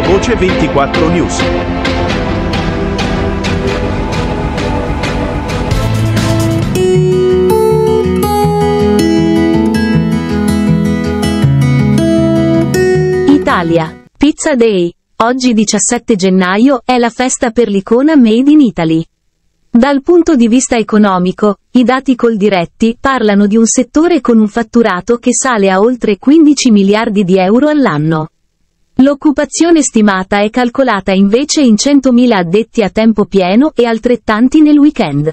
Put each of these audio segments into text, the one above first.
La Voce 24 News. Italia. Pizza Day. Oggi 17 gennaio è la festa per l'icona Made in Italy. Dal punto di vista economico, i dati col diretti parlano di un settore con un fatturato che sale a oltre 15 miliardi di euro all'anno. L'occupazione stimata è calcolata invece in 100.000 addetti a tempo pieno e altrettanti nel weekend.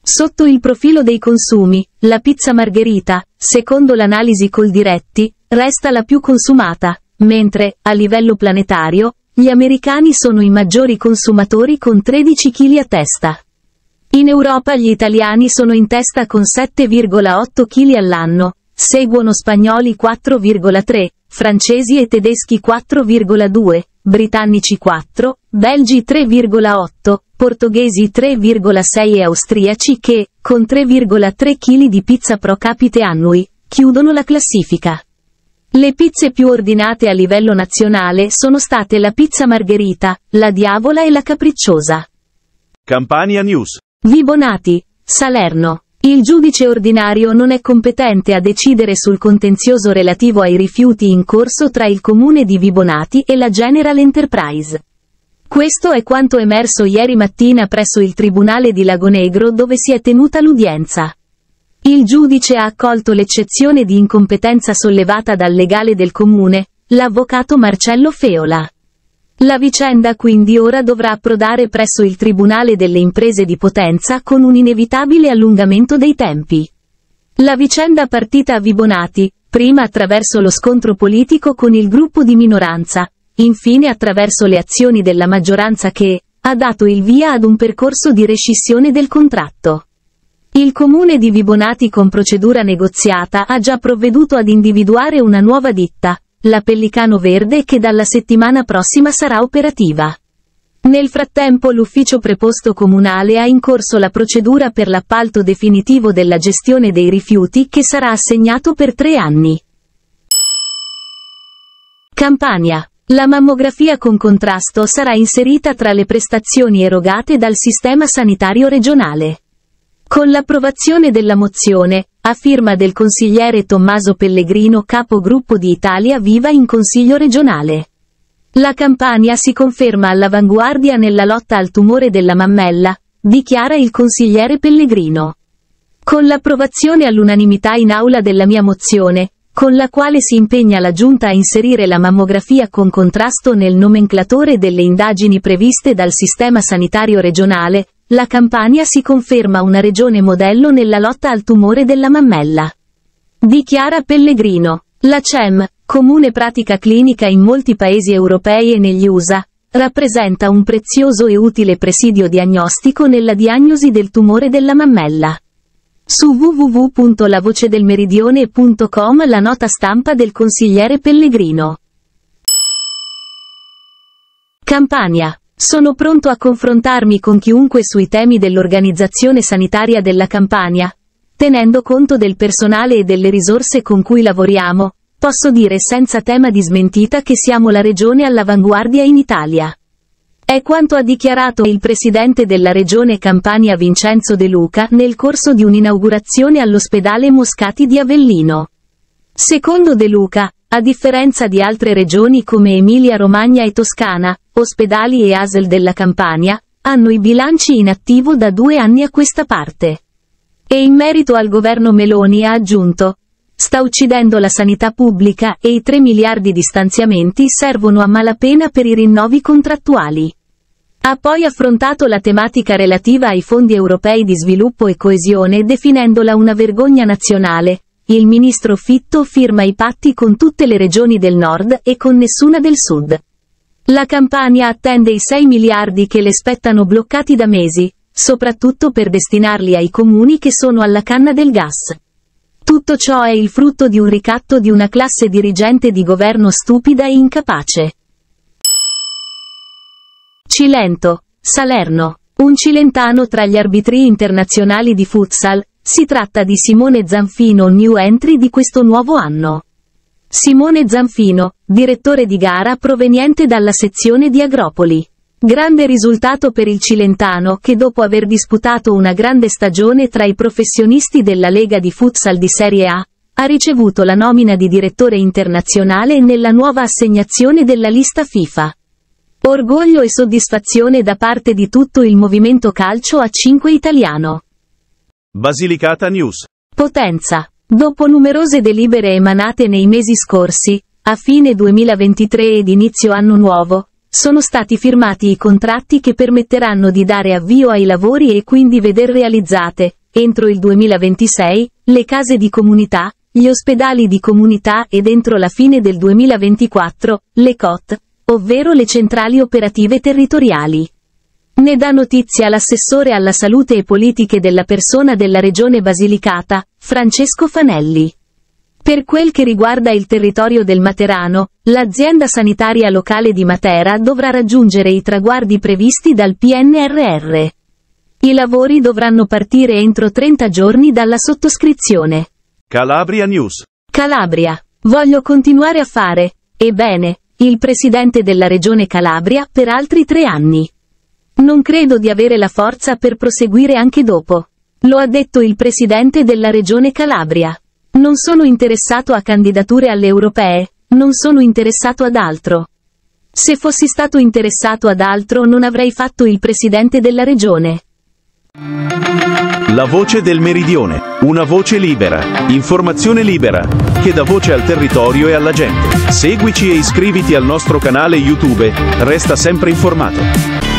Sotto il profilo dei consumi, la pizza margherita, secondo l'analisi col diretti, resta la più consumata, mentre, a livello planetario, gli americani sono i maggiori consumatori con 13 kg a testa. In Europa gli italiani sono in testa con 7,8 kg all'anno, Seguono spagnoli 4,3, francesi e tedeschi 4,2, britannici 4, belgi 3,8, portoghesi 3,6 e austriaci che, con 3,3 kg di pizza pro capite annui, chiudono la classifica. Le pizze più ordinate a livello nazionale sono state la pizza margherita, la diavola e la capricciosa. Campania News. Vibonati, Salerno. Il giudice ordinario non è competente a decidere sul contenzioso relativo ai rifiuti in corso tra il comune di Vibonati e la General Enterprise. Questo è quanto emerso ieri mattina presso il Tribunale di Lagonegro dove si è tenuta l'udienza. Il giudice ha accolto l'eccezione di incompetenza sollevata dal legale del comune, l'avvocato Marcello Feola. La vicenda quindi ora dovrà approdare presso il Tribunale delle imprese di Potenza con un inevitabile allungamento dei tempi. La vicenda partita a Vibonati, prima attraverso lo scontro politico con il gruppo di minoranza, infine attraverso le azioni della maggioranza che, ha dato il via ad un percorso di rescissione del contratto. Il comune di Vibonati con procedura negoziata ha già provveduto ad individuare una nuova ditta, la Pellicano Verde che dalla settimana prossima sarà operativa. Nel frattempo l'ufficio preposto comunale ha in corso la procedura per l'appalto definitivo della gestione dei rifiuti che sarà assegnato per tre anni. Campania. La mammografia con contrasto sarà inserita tra le prestazioni erogate dal sistema sanitario regionale. Con l'approvazione della mozione, a firma del consigliere Tommaso Pellegrino capogruppo di Italia Viva in Consiglio regionale. La Campania si conferma all'avanguardia nella lotta al tumore della mammella, dichiara il consigliere Pellegrino. Con l'approvazione all'unanimità in aula della mia mozione, con la quale si impegna la Giunta a inserire la mammografia con contrasto nel nomenclatore delle indagini previste dal Sistema Sanitario Regionale, la Campania si conferma una regione modello nella lotta al tumore della mammella. Dichiara Pellegrino. La CEM, comune pratica clinica in molti paesi europei e negli USA, rappresenta un prezioso e utile presidio diagnostico nella diagnosi del tumore della mammella. Su www.lavocedelmeridione.com la nota stampa del consigliere Pellegrino. Campania. Sono pronto a confrontarmi con chiunque sui temi dell'organizzazione sanitaria della Campania. Tenendo conto del personale e delle risorse con cui lavoriamo, posso dire senza tema di smentita che siamo la regione all'avanguardia in Italia. È quanto ha dichiarato il presidente della regione Campania Vincenzo De Luca nel corso di un'inaugurazione all'ospedale Moscati di Avellino. Secondo De Luca, a differenza di altre regioni come Emilia-Romagna e Toscana, ospedali e ASL della Campania, hanno i bilanci in attivo da due anni a questa parte. E in merito al governo Meloni ha aggiunto, sta uccidendo la sanità pubblica e i 3 miliardi di stanziamenti servono a malapena per i rinnovi contrattuali. Ha poi affrontato la tematica relativa ai fondi europei di sviluppo e coesione definendola una vergogna nazionale, il ministro Fitto firma i patti con tutte le regioni del nord e con nessuna del sud. La Campania attende i 6 miliardi che le spettano bloccati da mesi, soprattutto per destinarli ai comuni che sono alla canna del gas. Tutto ciò è il frutto di un ricatto di una classe dirigente di governo stupida e incapace. Cilento, Salerno. Un cilentano tra gli arbitri internazionali di futsal, si tratta di Simone Zanfino new entry di questo nuovo anno. Simone Zanfino, direttore di gara proveniente dalla sezione di Agropoli. Grande risultato per il Cilentano che dopo aver disputato una grande stagione tra i professionisti della Lega di Futsal di Serie A, ha ricevuto la nomina di direttore internazionale nella nuova assegnazione della lista FIFA. Orgoglio e soddisfazione da parte di tutto il movimento calcio a 5 italiano. Basilicata News. Potenza. Dopo numerose delibere emanate nei mesi scorsi, a fine 2023 ed inizio anno nuovo, sono stati firmati i contratti che permetteranno di dare avvio ai lavori e quindi veder realizzate, entro il 2026, le case di comunità, gli ospedali di comunità ed entro la fine del 2024, le COT, ovvero le centrali operative territoriali. Ne dà notizia l'assessore alla salute e politiche della persona della regione Basilicata, Francesco Fanelli. Per quel che riguarda il territorio del Materano, l'azienda sanitaria locale di Matera dovrà raggiungere i traguardi previsti dal PNRR. I lavori dovranno partire entro 30 giorni dalla sottoscrizione. Calabria News. Calabria. Voglio continuare a fare, ebbene, il presidente della regione Calabria per altri tre anni. Non credo di avere la forza per proseguire anche dopo. Lo ha detto il presidente della regione Calabria. Non sono interessato a candidature alle europee, non sono interessato ad altro. Se fossi stato interessato ad altro non avrei fatto il presidente della regione. La voce del meridione, una voce libera, informazione libera, che dà voce al territorio e alla gente. Seguici e iscriviti al nostro canale YouTube, resta sempre informato.